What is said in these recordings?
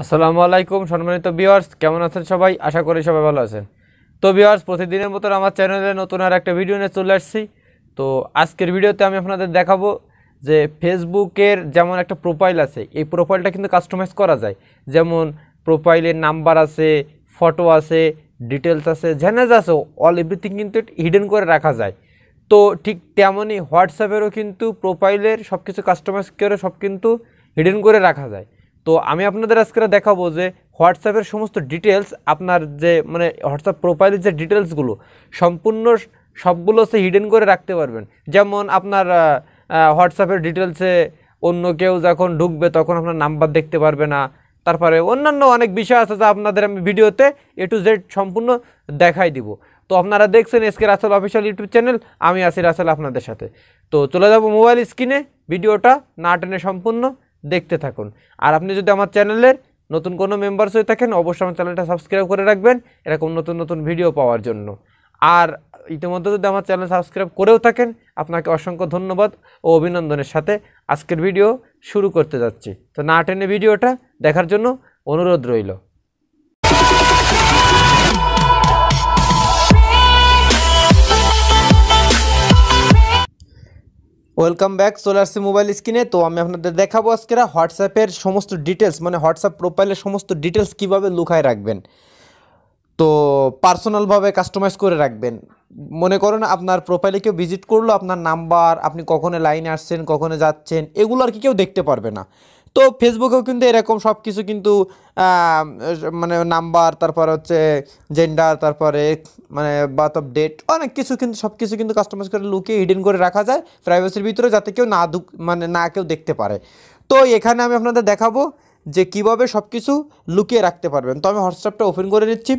আসসালামু আলাইকুম সম্মানিত বিওয়ার্স কেমন আছেন সবাই আশা করি সবাই ভালো আছেন তো বিওয়ার্স প্রতিদিনের মতো আমার চ্যানেলে নতুন আর একটা ভিডিও নিয়ে চলে আসছি তো আজকের ভিডিওতে আমি আপনাদের দেখাবো যে ফেসবুকের যেমন একটা প্রোফাইল আছে এই প্রোফাইলটা কিন্তু কাস্টমাইজ করা যায় যেমন প্রোফাইলের নাম্বার আছে ফটো আছে ডিটেলস আছে ঝ্যানেজ আছে অল এভরিথিং কিন্তু হিডেন করে রাখা যায় তো ঠিক তেমনই হোয়াটসঅ্যাপেরও কিন্তু প্রোফাইলের সব কিছু কাস্টমাইজ করে সব কিন্তু হিডেন করে রাখা যায় তো আমি আপনাদের আজকে দেখাবো যে হোয়াটসঅ্যাপের সমস্ত ডিটেলস আপনার যে মানে হোয়াটসঅ্যাপ প্রোফাইলের যে ডিটেলসগুলো সম্পূর্ণ সবগুলো সে হিডেন করে রাখতে পারবেন যেমন আপনার হোয়াটসঅ্যাপের ডিটেলসে অন্য কেউ যখন ঢুকবে তখন আপনার নাম্বার দেখতে পারবে না তারপরে অন্যান্য অনেক বিষয় আছে যা আপনাদের আমি ভিডিওতে এ টু জেড সম্পূর্ণ দেখাই দিব তো আপনারা দেখছেন SK Rasel official YouTube channel আমি আসি রাসেল আপনাদের সাথে তো চলে যাব মোবাইল স্ক্রিনে ভিডিওটা না টেনে সম্পূর্ণ দেখতে থাকুন আর আপনি যদি আমার চ্যানেলের নতুন কোনো মেম্বার্স হয়ে থাকেন অবশ্যই আমার চ্যানেলটা সাবস্ক্রাইব করে রাখবেন এরকম নতুন নতুন ভিডিও পাওয়ার জন্য আর ইতিমধ্যে যদি আমার চ্যানেল সাবস্ক্রাইব করেও থাকেন আপনাকে অসংখ্য ধন্যবাদ ও অভিনন্দনের সাথে আজকের ভিডিও শুরু করতে যাচ্ছি তো না টেনে ভিডিওটা দেখার জন্য অনুরোধ রইল ওয়েলকাম ব্যাক সোলার সি মোবাইল স্ক্রিনে তো আমি আপনাদের দেখাবো আজকেরা হোয়াটসঅ্যাপের সমস্ত ডিটেলস মানে হোয়াটসঅ্যাপ প্রোফাইলের সমস্ত ডিটেলস কিভাবে লুকায় রাখবেন তো পার্সোনালভাবে কাস্টমাইজ করে রাখবেন মনে করেন আপনার প্রোফাইলে কেউ ভিজিট করলো আপনার নাম্বার আপনি কখনো লাইনে আসছেন কখনো যাচ্ছেন এগুলো আর কি কেউ দেখতে পারবে না তো ফেসবুকেও কিন্তু এরকম সব কিছু কিন্তু মানে নাম্বার তারপর হচ্ছে জেন্ডার তারপরে মানে বাথ অফ ডেট অনেক কিছু কিন্তু সব কিছু কিন্তু কাস্টমাইজ করে লুকিয়ে হিডেন করে রাখা যায় প্রাইভেসির ভিতরে যাতে কেউ না মানে না কেউ দেখতে পারে তো এখানে আমি আপনাদের দেখাবো যে কিভাবে সব কিছু লুকিয়ে রাখতে পারবেন তো আমি হোয়াটসঅ্যাপটা ওপেন করে নিচ্ছি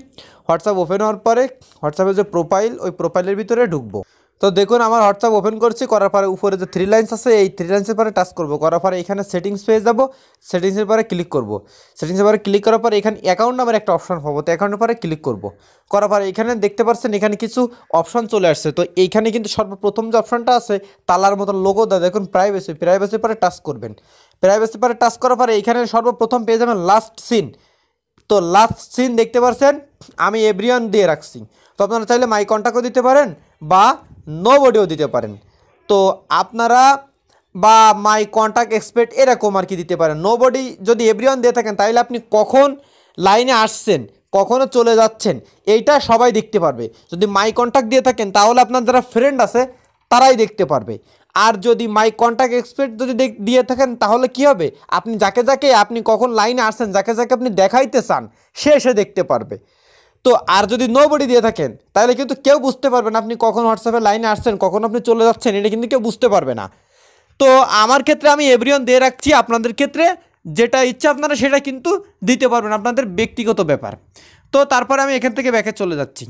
হোয়াটসঅ্যাপ ওপেন হওয়ার পরে হোয়াটসঅ্যাপের যে প্রোফাইল ওই প্রোফাইলের ভিতরে ঢুকবো তো দেখুন আমার হোয়াটসঅ্যাপ ওপেন করছি করার পরে উপরে যে থ্রি লাইন্স আছে এই থ্রি লাইন্সের পরে টাচ করব করার পরে এখানে সেটিংস পেয়ে যাবো সেটিংসের পরে ক্লিক করব সেটিংসের পরে ক্লিক করার পরে এখানে অ্যাকাউন্ট নামের একটা অপশান পাবো তো অ্যাকাউন্টের পরে ক্লিক করব করার পরে এখানে দেখতে পাচ্ছেন এখানে কিছু অপশান চলে আসছে তো এইখানে কিন্তু সর্বপ্রথম যে অপশানটা আছে তালার মতন লোগো দেয় দেখুন প্রাইভেসি প্রাইভেসির পরে টাচ করবেন প্রাইভেসির পরে টাচ করার পরে এখানে সর্বপ্রথম পেয়ে যাবেন লাস্ট সিন তো লাস্ট সিন দেখতে পাচ্ছেন আমি এভরিওয়ান দিয়ে রাখছি তো আপনারা চাইলে মাই কন্ট্যাক্টও দিতে পারেন বা নবডিও দিতে পারেন তো আপনারা বা মাই কন্ট্যাক্ট এক্সপেক্ট এরকম আর কি দিতে পারেন বডি যদি এভরিওয়ান দিয়ে থাকেন তাহলে আপনি কখন লাইনে আসছেন কখনও চলে যাচ্ছেন এইটা সবাই দেখতে পারবে যদি মাই কন্ট্যাক্ট দিয়ে থাকেন তাহলে আপনার যারা ফ্রেন্ড আছে তারাই দেখতে পারবে আর যদি মাই কন্ট্যাক্ট এক্সপেক্ট যদি দিয়ে থাকেন তাহলে কি হবে আপনি যাকে যাকে আপনি কখন লাইনে আসছেন যাকে যাকে আপনি দেখাইতে চান সে সে দেখতে পারবে তো আর যদি নো বডি দিয়ে থাকেন তাহলে কিন্তু কেউ বুঝতে পারবে না আপনি কখন হোয়াটসঅ্যাপে লাইনে আসছেন কখন আপনি চলে যাচ্ছেন এটা কিন্তু কেউ বুঝতে পারবে না তো আমার ক্ষেত্রে আমি এভরিওন দিয়ে রাখছি আপনাদের ক্ষেত্রে যেটা ইচ্ছা আপনারা সেটা কিন্তু দিতে পারবেন আপনাদের ব্যক্তিগত ব্যাপার তো তারপরে আমি এখান থেকে ব্যাকে চলে যাচ্ছি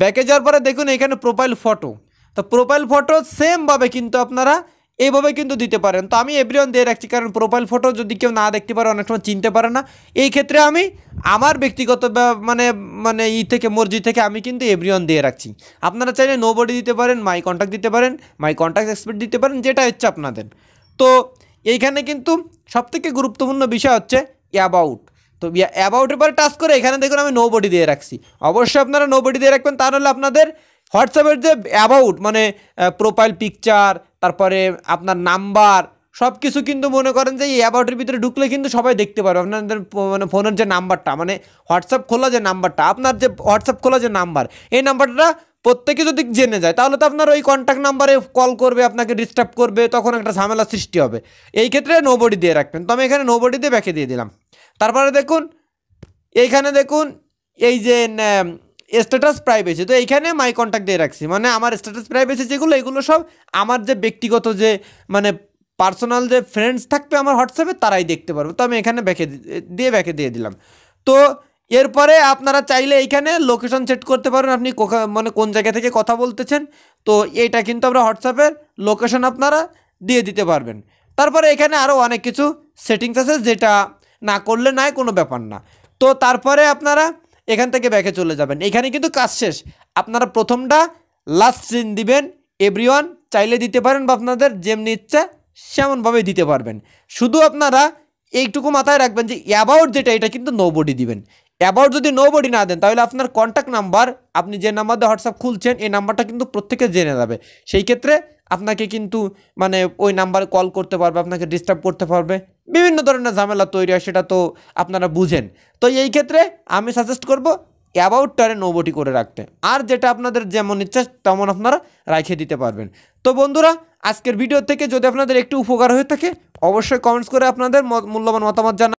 ব্যাকে যাওয়ার পরে দেখুন এখানে প্রোফাইল ফটো তো প্রোফাইল ফটো সেমভাবে কিন্তু আপনারা এইভাবে কিন্তু দিতে পারেন তো আমি এভরিওয়ান দিয়ে রাখছি কারণ প্রোফাইল ফটো যদি কেউ না দেখতে পারে অনেক সময় চিনতে পারে না এই ক্ষেত্রে আমি আমার ব্যক্তিগত মানে মানে ই থেকে মর্জি থেকে আমি কিন্তু এভরিওয়ান দিয়ে রাখছি আপনারা চাইলে নো বডি দিতে পারেন মাই কন্ট্যাক্ট দিতে পারেন মাই কন্ট্যাক্ট এক্সপার্ট দিতে পারেন যেটা হচ্ছে আপনাদের তো এইখানে কিন্তু সবথেকে গুরুত্বপূর্ণ বিষয় হচ্ছে অ্যাবাউট তো অ্যাবাউটের পরে টাচ করে এখানে দেখুন আমি নো বডি দিয়ে রাখছি অবশ্যই আপনারা নো বডি দিয়ে রাখবেন তাহলে আপনাদের হোয়াটসঅ্যাপের যে অ্যাবাউট মানে প্রোফাইল পিকচার তারপরে আপনার নাম্বার সব কিছু কিন্তু মনে করেন যে এই অ্যাবাউটের ভিতরে ঢুকলে কিন্তু সবাই দেখতে পারবে আপনাদের মানে ফোনের যে নাম্বারটা মানে হোয়াটসঅ্যাপ খোলা যে নাম্বারটা আপনার যে হোয়াটসঅ্যাপ খোলা যে নাম্বার এই নাম্বারটা প্রত্যেকে যদি জেনে যায় তাহলে তো আপনার ওই কন্ট্যাক্ট নাম্বারে কল করবে আপনাকে ডিস্টার্ব করবে তখন একটা ঝামেলা সৃষ্টি হবে এই ক্ষেত্রে নোবডি দিয়ে রাখবেন তো আমি এখানে নোবডি দিয়ে ব্যাকে দিয়ে দিলাম তারপরে দেখুন এইখানে দেখুন এই যে স্ট্যাটাস প্রাইভেসি তো এইখানে মাই কন্ট্যাক্ট দিয়ে রাখছি মানে আমার স্ট্যাটাস প্রাইভেসি যেগুলো এগুলো সব আমার যে ব্যক্তিগত যে মানে পার্সোনাল যে ফ্রেন্ডস থাকবে আমার হোয়াটসঅ্যাপে তারাই দেখতে পারবে তো আমি এখানে ব্যাকে দিয়ে ব্যাকে দিয়ে দিলাম তো এরপরে আপনারা চাইলে এইখানে লোকেশন সেট করতে পারেন আপনি মানে কোন জায়গা থেকে কথা বলতেছেন তো এইটা কিন্তু আমরা হোয়াটসঅ্যাপের লোকেশন আপনারা দিয়ে দিতে পারবেন তারপরে এখানে আরও অনেক কিছু সেটিংস আছে যেটা না করলে নাই কোনো ব্যাপার না তো তারপরে আপনারা এখান থেকে ব্যাকে চলে যাবেন এখানে কিন্তু কাজ শেষ আপনারা প্রথমটা লাস্ট সিন দিবেন এভরিওয়ান চাইলে দিতে পারেন বা আপনাদের যেমনি ইচ্ছা সেমনভাবে দিতে পারবেন শুধু আপনারা এইটুকু মাথায় রাখবেন যে অ্যাবাউট যেটা এটা কিন্তু নো বডি দিবেন অ্যাবাউট যদি নো বডি না দেন তাহলে আপনার কন্ট্যাক্ট নাম্বার আপনি যে নাম্বার দিয়ে হোয়াটসঅ্যাপ খুলছেন এই নাম্বারটা কিন্তু প্রত্যেকে জেনে যাবে সেই ক্ষেত্রে আপনাকে কিন্তু মানে ওই নাম্বারে কল করতে পারবে আপনাকে ডিস্টার্ব করতে পারবে বিভিন্ন ধরনের ঝামেলা তৈরি হয় সেটা তো আপনারা বুঝেন তো এই ক্ষেত্রে আমি সাজেস্ট করব অ্যাবাউট টারে নৌবটি করে রাখতে আর যেটা আপনাদের যেমন ইচ্ছা তেমন আপনারা রাখিয়ে দিতে পারবেন তো বন্ধুরা আজকের ভিডিও থেকে যদি আপনাদের একটু উপকার হয়ে থাকে অবশ্যই কমেন্টস করে আপনাদের মূল্যবান মতামত জানান